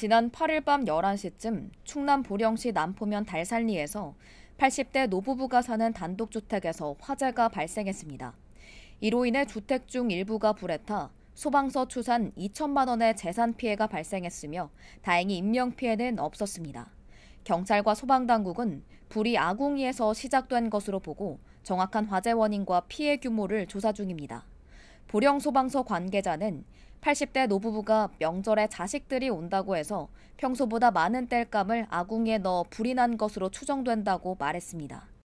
지난 8일 밤 11시쯤 충남 보령시 남포면 달산리에서 80대 노부부가 사는 단독주택에서 화재가 발생했습니다. 이로 인해 주택 중 일부가 불에 타 소방서 추산 2천만 원의 재산 피해가 발생했으며 다행히 인명 피해는 없었습니다. 경찰과 소방당국은 불이 아궁이에서 시작된 것으로 보고 정확한 화재 원인과 피해 규모를 조사 중입니다. 보령소방서 관계자는 80대 노부부가 명절에 자식들이 온다고 해서 평소보다 많은 땔감을 아궁이에 넣어 불이 난 것으로 추정된다고 말했습니다.